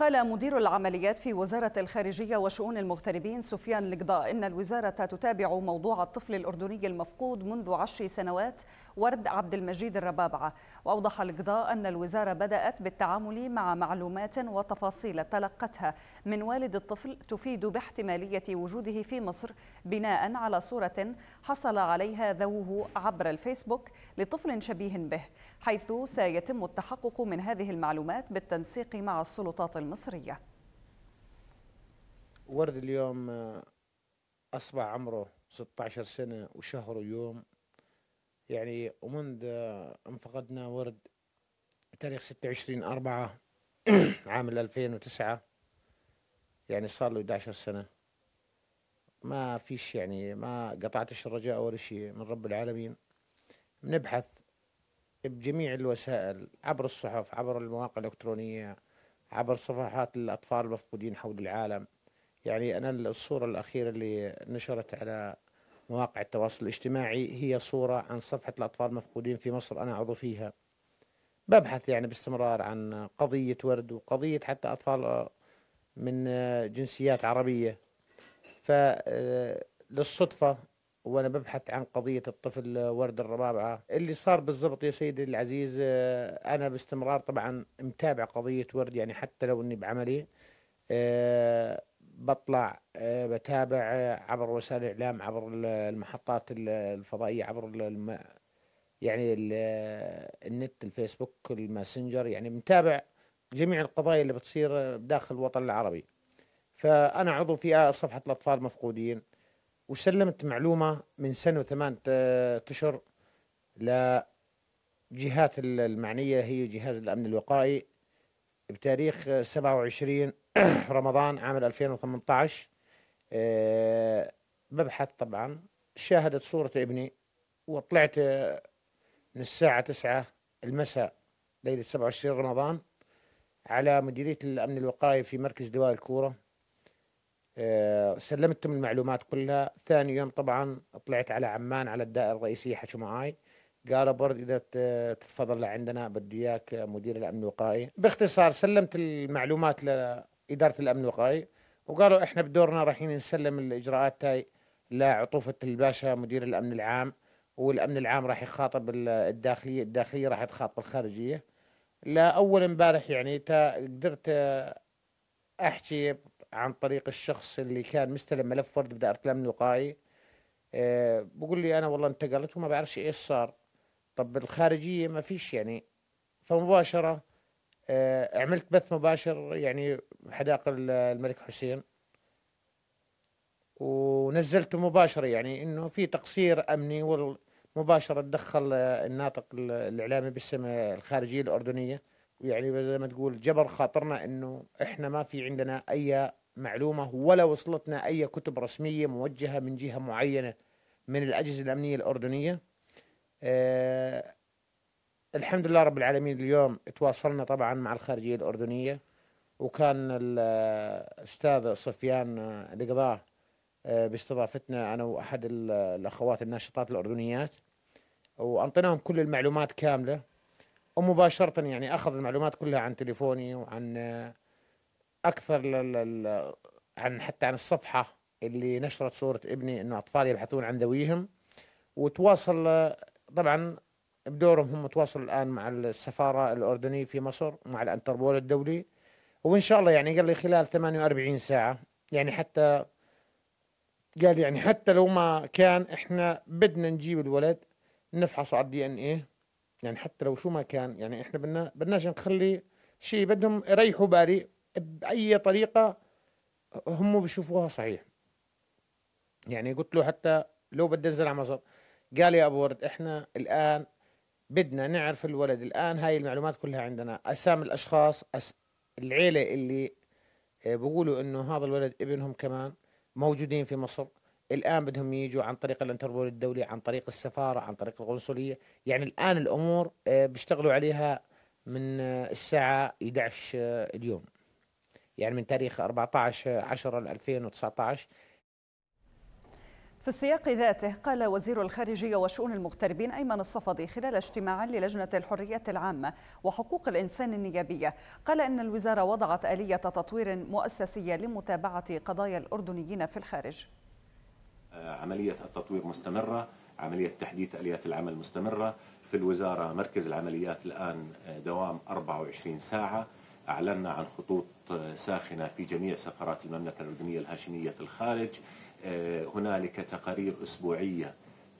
قال مدير العمليات في وزارة الخارجية وشؤون المغتربين سفيان لقضاء إن الوزارة تتابع موضوع الطفل الأردني المفقود منذ عشر سنوات ورد عبد المجيد الربابعة وأوضح القضاء أن الوزارة بدأت بالتعامل مع معلومات وتفاصيل تلقتها من والد الطفل تفيد باحتمالية وجوده في مصر بناء على صورة حصل عليها ذوه عبر الفيسبوك لطفل شبيه به حيث سيتم التحقق من هذه المعلومات بالتنسيق مع السلطات المصرية ورد اليوم آه، أصبح عمره 16 سنة وشهر ويوم يعني ومنذ أن فقدنا ورد تاريخ 26 أربعة عام 2009 يعني صار له 11 سنة ما فيش يعني ما قطعتش الرجاء أول شيء من رب العالمين بنبحث بجميع الوسائل عبر الصحف عبر المواقع الإلكترونية عبر صفحات الأطفال المفقودين حول العالم يعني أنا الصورة الأخيرة اللي نشرت على مواقع التواصل الاجتماعي هي صورة عن صفحة الأطفال المفقودين في مصر أنا عضو فيها ببحث يعني باستمرار عن قضية ورد وقضية حتى أطفال آه، من آه، جنسيات عربية فللصدفة آه، وأنا ببحث عن قضية الطفل ورد الربابعة اللي صار بالضبط يا سيدي العزيز أنا باستمرار طبعا متابع قضية ورد يعني حتى لو أني بعملي بطلع آه، بتابع آه، عبر وسائل الإعلام عبر المحطات الفضائية عبر الم... يعني ال... النت الفيسبوك الماسنجر يعني متابع جميع القضايا اللي بتصير داخل الوطن العربي فأنا عضو في صفحة الأطفال المفقودين وسلمت معلومة من سنة وثمان آه، أشهر لجهات المعنية هي جهاز الأمن الوقائي بتاريخ 27 رمضان عام 2018 ببحث آه، طبعا شاهدت صورة ابني وطلعت من الساعة 9 المساء ليلة 27 رمضان على مديرية الأمن الوقائي في مركز دواء الكورة آه، سلمتهم المعلومات كلها ثاني يوم طبعا طلعت على عمان على الدائرة الرئيسية حكوا معاي قالوا برد اذا تتفضل لعندنا بده اياك مدير الامن الوقائي باختصار سلمت المعلومات لاداره الامن الوقائي وقالوا احنا بدورنا رايحين نسلم الاجراءات تاي لعطوفه الباشا مدير الامن العام والامن العام راح يخاطب الداخليه الداخليه راح تخاطب الخارجيه لاول امبارح يعني تا قدرت احكي عن طريق الشخص اللي كان مستلم ملف ورد بدائره الامن الوقائي أه بقول لي انا والله انتقلت وما بعرفش ايش صار طب الخارجيه ما فيش يعني فمباشره آه، عملت بث مباشر يعني حدائق الملك حسين ونزلته مباشرة يعني انه في تقصير امني ومباشرة تدخل آه، الناطق الاعلامي باسم الخارجية الاردنية ويعني زي ما تقول جبر خاطرنا انه احنا ما في عندنا اي معلومة ولا وصلتنا اي كتب رسمية موجهة من جهة معينة من الاجهزة الامنية الاردنية آه، الحمد لله رب العالمين اليوم تواصلنا طبعا مع الخارجيه الاردنيه وكان الاستاذ آه، صفيان القضاه آه، باستضافتنا انا واحد الاخوات الناشطات الاردنيات وانطيناهم كل المعلومات كامله ومباشره يعني اخذ المعلومات كلها عن تليفوني وعن اكثر عن حتى عن الصفحه اللي نشرت صوره ابني انه اطفال يبحثون عن ذويهم وتواصل طبعا بدورهم هم تواصلوا الان مع السفاره الاردنيه في مصر مع الانتربول الدولي وان شاء الله يعني قال لي خلال 48 ساعه يعني حتى قال يعني حتى لو ما كان احنا بدنا نجيب الولد نفحصه على الدي ان ايه يعني حتى لو شو ما كان يعني احنا بدنا بدناش نخلي شيء بدهم يريحوا بالي باي طريقه هم بيشوفوها صحيح يعني قلت له حتى لو بدي انزل على مصر قال يا ابو ورد احنا الان بدنا نعرف الولد الان هاي المعلومات كلها عندنا اسامي الاشخاص أس... العيله اللي آه، بقولوا انه هذا الولد ابنهم كمان موجودين في مصر الان بدهم يجوا عن طريق الانتربول الدولي عن طريق السفاره عن طريق القنصليه يعني الان الامور آه، بيشتغلوا عليها من آه، الساعه 11 اليوم يعني من تاريخ 14 10 2019 في السياق ذاته قال وزير الخارجية وشؤون المغتربين أيمن الصفدي خلال اجتماع للجنة الحريات العامة وحقوق الإنسان النيابية قال إن الوزارة وضعت آلية تطوير مؤسسية لمتابعة قضايا الأردنيين في الخارج آه، عملية التطوير مستمرة عملية تحديث آليات العمل مستمرة في الوزارة مركز العمليات الآن آه، دوام 24 ساعة أعلنا عن خطوط آه، ساخنة في جميع سفارات المملكة الأردنية الهاشمية في الخارج آه، هنالك تقارير أسبوعية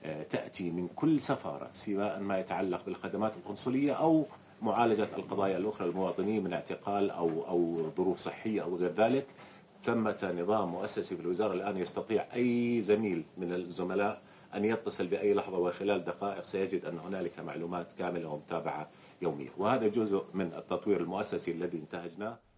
آه، تأتي من كل سفارة سواء ما يتعلق بالخدمات القنصلية أو معالجة القضايا الأخرى للمواطنين من اعتقال أو أو ظروف صحية أو غير ذلك ثمة نظام مؤسسي في الوزارة الآن يستطيع أي زميل من الزملاء أن يتصل بأي لحظة وخلال دقائق سيجد أن هنالك معلومات كاملة ومتابعة يومية وهذا جزء من التطوير المؤسسي الذي انتهجناه